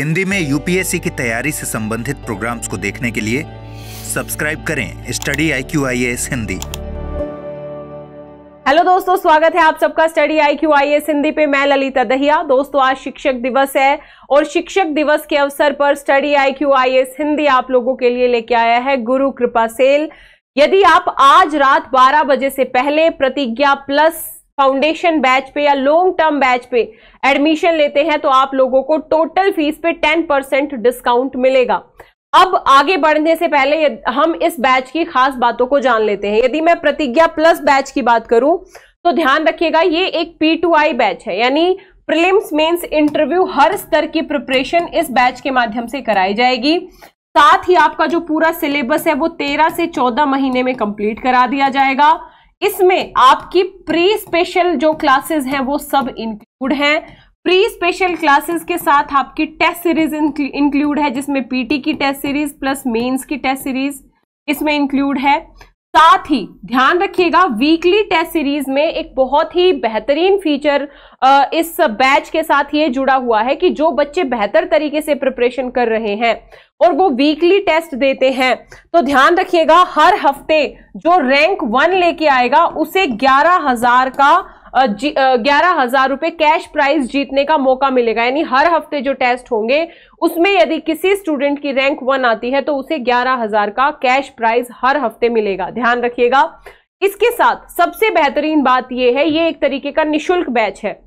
हिंदी में यूपीएससी की तैयारी से संबंधित प्रोग्राम्स को देखने के लिए सब्सक्राइब करें Study I Q I S Hindi hello दोस्तों स्वागत है आप सबका Study I Q I S Hindi पे मैं ललिता दहिया दोस्तों आज शिक्षक दिवस है और शिक्षक दिवस के अवसर पर Study I Q I S Hindi आप लोगों के लिए लेके आया है गुरु कृपा सेल यदि आप आज रात 12 बजे से पहले प्रतिज्ञा प्लस फाउंडेशन बैच पे या लॉन्ग टर्म बैच पे एडमिशन लेते हैं तो आप लोगों को टोटल फीस पे टेन परसेंट डिस्काउंट मिलेगा अब आगे बढ़ने से पहले हम इस बैच की खास बातों को जान लेते हैं यदि मैं प्रतिज्ञा प्लस बैच की बात करूं तो ध्यान रखिएगा ये एक पी टू आई बैच है यानी प्रिलिम्स मेंस इंटरव्यू हर स्तर की प्रिपरेशन इस बैच के माध्यम से कराई जाएगी साथ ही आपका जो पूरा सिलेबस है वो तेरह से चौदह महीने में कंप्लीट करा दिया जाएगा इसमें आपकी प्री स्पेशल जो क्लासेस हैं वो सब इंक्लूड हैं प्री स्पेशल क्लासेस के साथ आपकी टेस्ट सीरीज इंक्लूड है जिसमें पीटी की टेस्ट सीरीज प्लस मेंस की टेस्ट सीरीज इसमें इंक्लूड है साथ ही ध्यान रखिएगा वीकली टेस्ट सीरीज में एक बहुत ही बेहतरीन फीचर इस बैच के साथ ये जुड़ा हुआ है कि जो बच्चे बेहतर तरीके से प्रिपरेशन कर रहे हैं और वो वीकली टेस्ट देते हैं तो ध्यान रखिएगा हर हफ्ते जो रैंक वन लेके आएगा उसे ग्यारह हजार का ग्यारह हजार रुपए कैश प्राइज जीतने का मौका मिलेगा यानी हर हफ्ते जो टेस्ट होंगे उसमें यदि किसी स्टूडेंट की रैंक वन आती है तो उसे ग्यारह हजार का कैश प्राइज हर हफ्ते मिलेगा ध्यान रखिएगा इसके साथ सबसे बेहतरीन बात यह है ये एक तरीके का निःशुल्क बैच है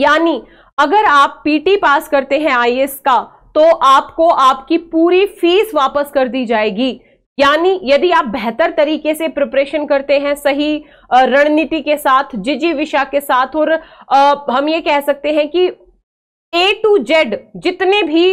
यानी अगर आप पीटी पास करते हैं आईएएस का तो आपको आपकी पूरी फीस वापस कर दी जाएगी यानी यदि आप बेहतर तरीके से प्रिपरेशन करते हैं सही रणनीति के साथ जिजी विशा के साथ और हम ये कह सकते हैं कि ए टू जेड जितने भी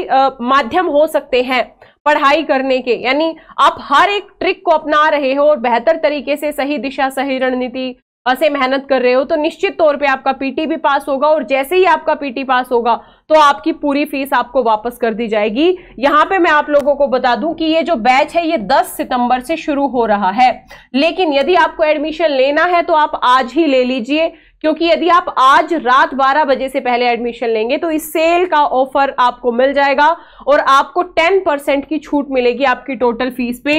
माध्यम हो सकते हैं पढ़ाई करने के यानी आप हर एक ट्रिक को अपना रहे हो और बेहतर तरीके से सही दिशा सही रणनीति से मेहनत कर रहे हो तो निश्चित तौर पे आपका पीटी भी पास होगा और जैसे ही आपका पीटी पास होगा तो आपकी पूरी फीस आपको वापस कर दी जाएगी यहाँ पे मैं आप लोगों को बता दूं कि ये जो बैच है ये 10 सितंबर से शुरू हो रहा है लेकिन यदि आपको एडमिशन लेना है तो आप आज ही ले लीजिए क्योंकि यदि आप आज रात 12 बजे से पहले एडमिशन लेंगे तो इस सेल का ऑफर आपको मिल जाएगा और आपको 10 परसेंट की छूट मिलेगी आपकी टोटल फीस पे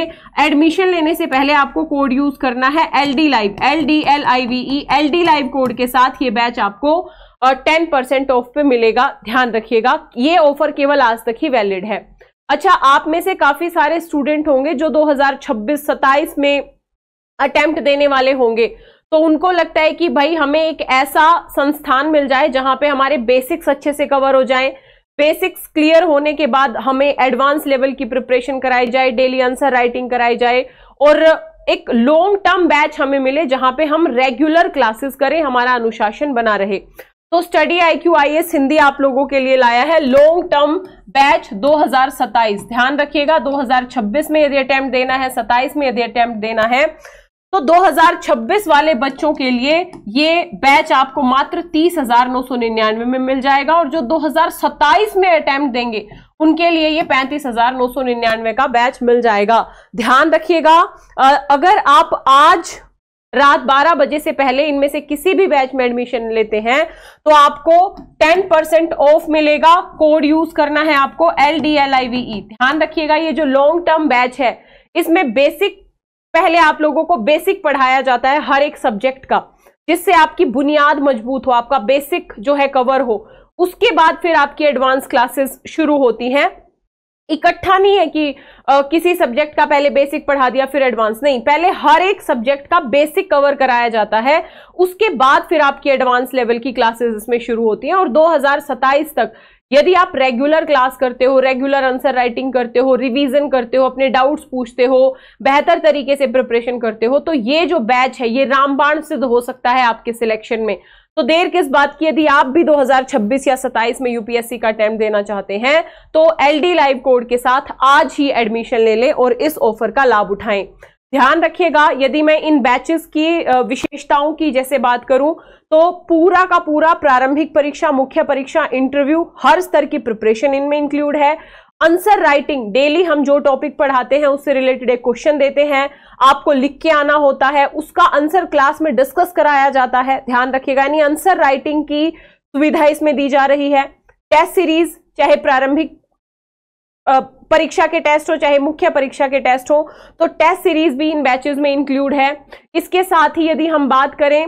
एडमिशन लेने से पहले आपको कोड यूज करना है L D live L D L I V E L D live code के साथ ये बैच आपको टेन परसेंट ऑफ पे मिलेगा ध्यान रखिएगा ये ऑफर केवल आज तक ही वैलिड है अच्छा आप में से काफी सारे स्टूडेंट होंगे जो 2026-27 में अटेम्प्ट देने वाले होंगे तो उनको लगता है कि भाई हमें एक ऐसा संस्थान मिल जाए जहां पे हमारे बेसिक्स अच्छे से कवर हो जाए बेसिक्स क्लियर होने के बाद हमें एडवांस लेवल की प्रिपरेशन कराई जाए डेली आंसर राइटिंग कराई जाए और एक लॉन्ग टर्म बैच हमें मिले जहां पे हम रेगुलर क्लासेस करें हमारा अनुशासन बना रहे तो Study I Q I S Hindi आप लोगों के लिए लाया है लॉन्ग टर्म बैच 2027 ध्यान रखिएगा 2026 में यदि अटेम्प्ट देना है 27 में यदि अटेम्प्ट देना है तो 2026 वाले बच्चों के लिए ये बैच आपको मात्र तीस हजार नौ सौ निन्यानवे में मिल जाएगा और जो 2027 में अटेम्प्ट देंगे उनके लिए ये पैंतीस हजार नौ सौ निन्यानवे का बैच मिल जाएगा ध्यान रखिएगा अगर आप आज रात 12 बजे से पहले इनमें से किसी भी बैच में एडमिशन लेते हैं तो आपको 10 परसेंट ऑफ मिलेगा कोड यूज करना है आपको L D L I V E ध्यान रखिएगा ये जो लॉन्ग टर्म बैच है इसमें बेसिक पहले आप लोगों को बेसिक पढ़ाया जाता है हर एक सब्जेक्ट का जिससे आपकी बुनियाद मजबूत हो आपका बेसिक जो है कवर हो उसके बाद फिर आपकी एडवांस क्लासेस शुरू होती हैं इकट्ठा नहीं है कि आ, किसी सब्जेक्ट का पहले बेसिक पढ़ा दिया फिर एडवांस नहीं पहले हर एक सब्जेक्ट का बेसिक कवर कराया जाता है उसके बाद फिर आपकी एडवांस लेवल की क्लासेस इसमें शुरू होती हैं और दो तक यदि आप रेगुलर क्लास करते हो रेगुलर आंसर राइटिंग करते हो रिवीजन करते हो अपने डाउट्स पूछते हो बेहतर तरीके से प्रिपरेशन करते हो तो ये जो बैच है ये रामबाण सिद्ध हो सकता है आपके सिलेक्शन में तो देर किस बात की यदि आप भी 2026 या 27 में यूपीएससी का अटैम्प्ट देना चाहते हैं तो एल डी लाइव कोड के साथ आज ही एडमिशन ले लें और इस ऑफर का लाभ उठाएं ध्यान रखिएगा यदि मैं इन बैचेस की विशेषताओं की जैसे बात करूं तो पूरा का पूरा प्रारंभिक परीक्षा मुख्य परीक्षा इंटरव्यू हर स्तर की प्रिपरेशन इनमें इंक्लूड है आंसर राइटिंग डेली हम जो टॉपिक पढ़ाते हैं उससे रिलेटेड एक क्वेश्चन देते हैं आपको लिख के आना होता है उसका आंसर क्लास में डिस्कस कराया जाता है ध्यान रखिएगा यानी आंसर राइटिंग की सुविधा इसमें दी जा रही है टेस्ट सीरीज चाहे प्रारंभिक परीक्षा के टेस्ट हो चाहे मुख्य परीक्षा के टेस्ट हो तो टेस्ट सीरीज भी इन बैचेज में इंक्लूड है इसके साथ ही यदि हम बात करें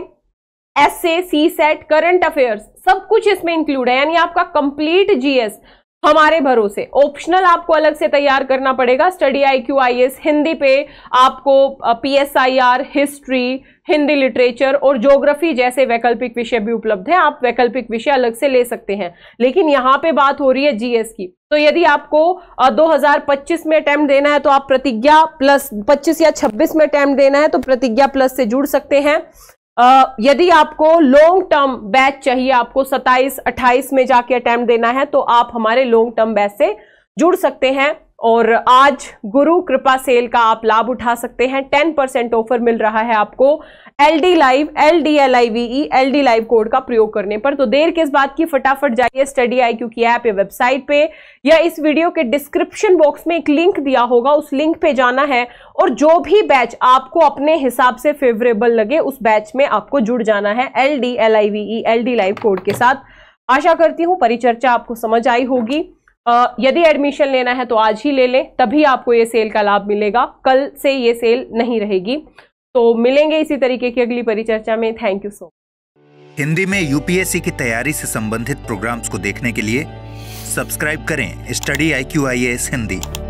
S A C set current affairs सब कुछ इसमें इंक्लूड है यानी आपका कंप्लीट जीएस हमारे भरोसे ऑप्शनल आपको अलग से तैयार करना पड़ेगा Study I Q I S Hindi पे आपको P S I R history Hindi literature और ज्योग्राफी जैसे वैकल्पिक विषय भी उपलब्ध हैं आप वैकल्पिक विषय अलग से ले सकते हैं लेकिन यहाँ पे बात हो रही है जीएस की तो यदि आपको 2025 में अटैम्प्ट देना है तो आप प्रतिज्ञा प्लस 25 या 26 में अटैम्प्ट देना है तो प्रतिज्ञा प्लस से जुड़ सकते हैं यदि आपको लॉन्ग टर्म बैच चाहिए आपको 27 28 में जाके अटैम्प्ट देना है तो आप हमारे लॉन्ग टर्म बैच से जुड़ सकते हैं और आज गुरु कृपा सेल का आप लाभ उठा सकते हैं टेन परसेंट ऑफर मिल रहा है आपको L D live L D L I V E L D live code का प्रयोग करने पर तो देर किस बात की फटाफट जाइए स्टडी आई क्यू की ऐप या वेबसाइट पे या इस वीडियो के डिस्क्रिप्शन बॉक्स में एक लिंक दिया होगा उस लिंक पे जाना है और जो भी बैच आपको अपने हिसाब से फेवरेबल लगे उस बैच में आपको जुड़ जाना है L D L I V E L D live code के साथ आशा करती हूँ परिचर्चा आपको समझ आई होगी यदि एडमिशन लेना है तो आज ही ले लें तभी आपको ये सेल का लाभ मिलेगा कल से ये सेल नहीं रहेगी तो मिलेंगे इसी तरीके की अगली परिचर्चा में thank you so much Hindi में यूपीएससी की तैयारी से संबंधित प्रोग्राम्स को देखने के लिए सब्सक्राइब करें Study I Q I S Hindi